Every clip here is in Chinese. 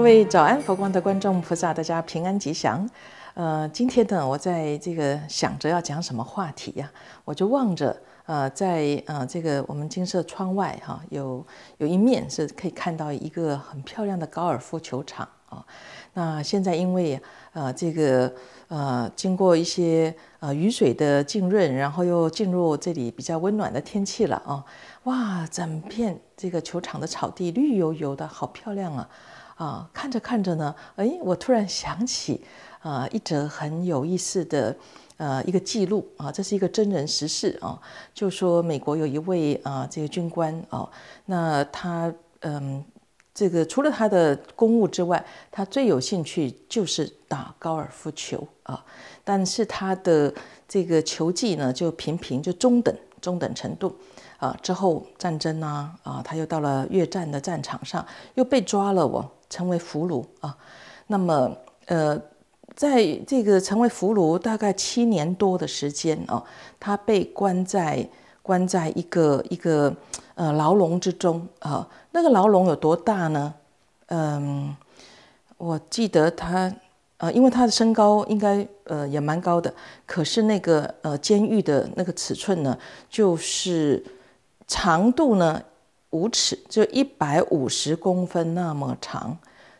各位早安，佛光的观众菩萨，大家平安吉祥。呃，今天呢，我在这个想着要讲什么话题呀，我就望着呃，在呃这个我们金色窗外哈，有有一面是可以看到一个很漂亮的高尔夫球场啊。那现在因为呃这个呃经过一些呃雨水的浸润，然后又进入这里比较温暖的天气了啊。哇，整片这个球场的草地绿油油的，好漂亮啊！啊，看着看着呢，哎，我突然想起，啊，一则很有意思的，呃，一个记录啊，这是一个真人实事啊，就说美国有一位啊，这个军官啊，那他嗯，这个除了他的公务之外，他最有兴趣就是打高尔夫球啊，但是他的这个球技呢，就平平，就中等，中等程度。啊，之后战争呐，啊，他又到了越战的战场上，又被抓了哦，成为俘虏啊。那么，呃，在这个成为俘虏大概七年多的时间啊，他被关在关在一个一个呃牢笼之中啊。那个牢笼有多大呢？嗯，我记得他呃，因为他的身高应该呃也蛮高的，可是那个呃监狱的那个尺寸呢，就是。长度呢五尺，就一百五十公分那么长，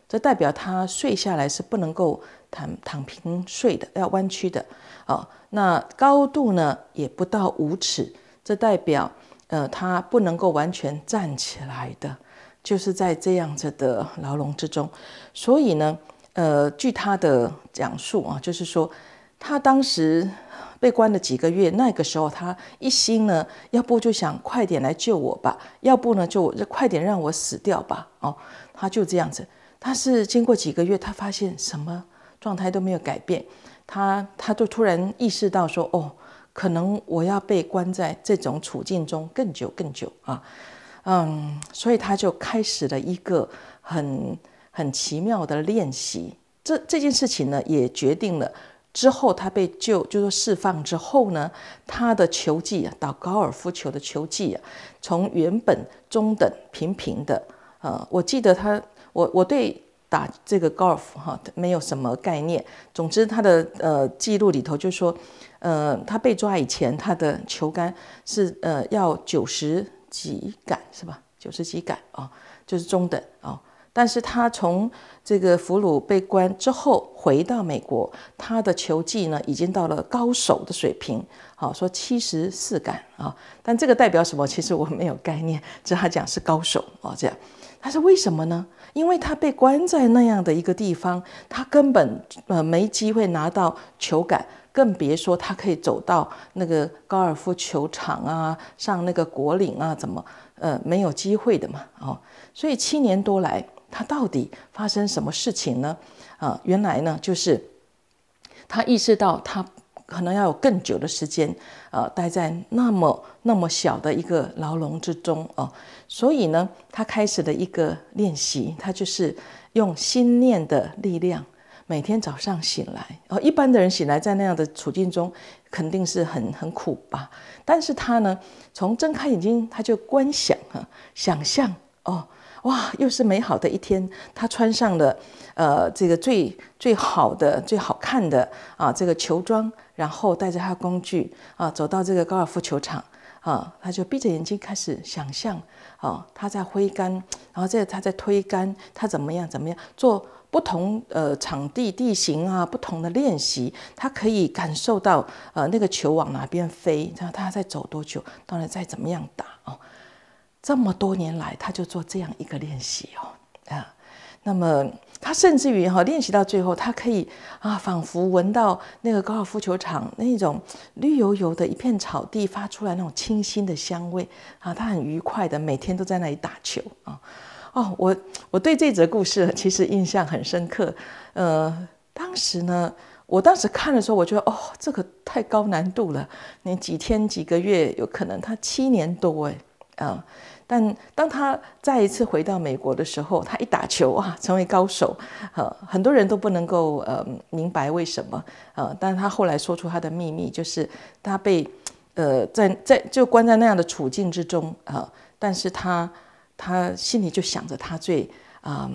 这代表他睡下来是不能够躺躺平睡的，要弯曲的。啊，那高度呢也不到五尺，这代表呃他不能够完全站起来的，就是在这样子的牢笼之中。所以呢，呃，据他的讲述啊，就是说。他当时被关了几个月，那个时候他一心呢，要不就想快点来救我吧，要不呢就快点让我死掉吧。哦，他就这样子。他是经过几个月，他发现什么状态都没有改变，他他就突然意识到说，哦，可能我要被关在这种处境中更久更久啊，嗯，所以他就开始了一个很很奇妙的练习。这这件事情呢，也决定了。之后他被救，就是释放之后呢，他的球技啊，打高尔夫球的球技啊，从原本中等平平的，呃，我记得他，我我对打这个高尔夫哈没有什么概念。总之他的呃记录里头就说，呃，他被抓以前他的球杆是呃要九十几杆是吧？九十几杆啊，就是中等啊。但是他从这个俘虏被关之后回到美国，他的球技呢已经到了高手的水平。好，说七十四杆啊，但这个代表什么？其实我没有概念，只他讲是高手啊这样。他是为什么呢？因为他被关在那样的一个地方，他根本呃没机会拿到球杆，更别说他可以走到那个高尔夫球场啊，上那个果岭啊怎么呃没有机会的嘛哦。所以七年多来。他到底发生什么事情呢？啊，原来呢，就是他意识到他可能要有更久的时间，啊，待在那么那么小的一个牢笼之中哦。所以呢，他开始了一个练习，他就是用心念的力量，每天早上醒来哦，一般的人醒来在那样的处境中，肯定是很很苦吧。但是他呢，从睁开眼睛他就观想啊，想象哦。哇，又是美好的一天。他穿上了，呃，这个最最好的、最好看的啊，这个球装，然后带着他工具啊，走到这个高尔夫球场啊，他就闭着眼睛开始想象啊，他在挥杆，然后在他在推杆，他怎么样怎么样做不同呃场地地形啊，不同的练习，他可以感受到呃那个球往哪边飞，然后他在走多久，到底再怎么样打啊。这么多年来，他就做这样一个练习哦啊，那么他甚至于哈练习到最后，他可以啊，仿佛闻到那个高尔夫球场那种绿油油的一片草地发出来那种清新的香味啊，他很愉快的每天都在那里打球啊哦，我我对这则故事其实印象很深刻，呃，当时呢，我当时看的时候，我觉得哦，这个太高难度了，你几天几个月有可能，他七年多哎啊。但当他再一次回到美国的时候，他一打球啊，成为高手，呃，很多人都不能够呃明白为什么呃，但是他后来说出他的秘密，就是他被呃在在就关在那样的处境之中啊，但是他他心里就想着他最啊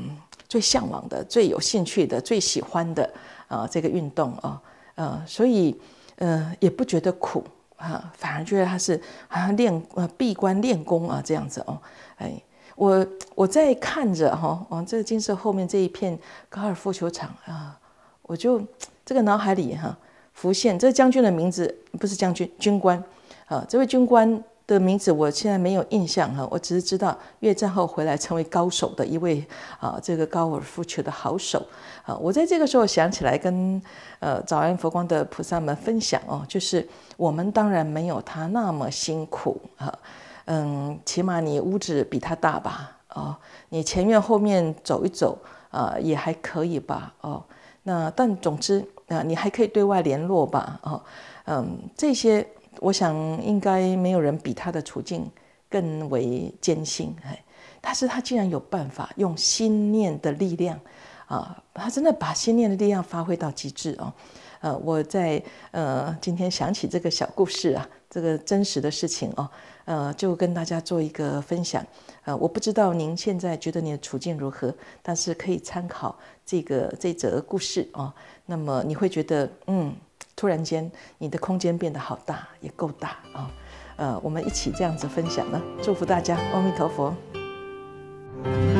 最向往的、最有兴趣的、最喜欢的啊这个运动啊，呃，所以呃也不觉得苦。啊，反而觉得他是好像练呃闭关练功啊这样子哦，哎，我我在看着哈，往这个金色后面这一片高尔夫球场啊，我就这个脑海里哈浮现这个将军的名字不是将军军官啊，这位军官。的名字我现在没有印象哈，我只是知道越战后回来成为高手的一位啊，这个高尔夫球的好手啊。我在这个时候想起来跟呃早安佛光的菩萨们分享哦，就是我们当然没有他那么辛苦啊，嗯，起码你屋子比他大吧，哦，你前院后面走一走啊，也还可以吧，哦，那但总之啊，你还可以对外联络吧，哦，嗯，这些。我想应该没有人比他的处境更为艰辛哎，但是他竟然有办法用心念的力量，啊，他真的把心念的力量发挥到极致哦，呃，我在呃今天想起这个小故事啊，这个真实的事情哦，呃，就跟大家做一个分享，呃，我不知道您现在觉得你的处境如何，但是可以参考这个这则故事哦，那么你会觉得嗯。突然间，你的空间变得好大，也够大啊！呃，我们一起这样子分享呢，祝福大家，阿弥陀佛。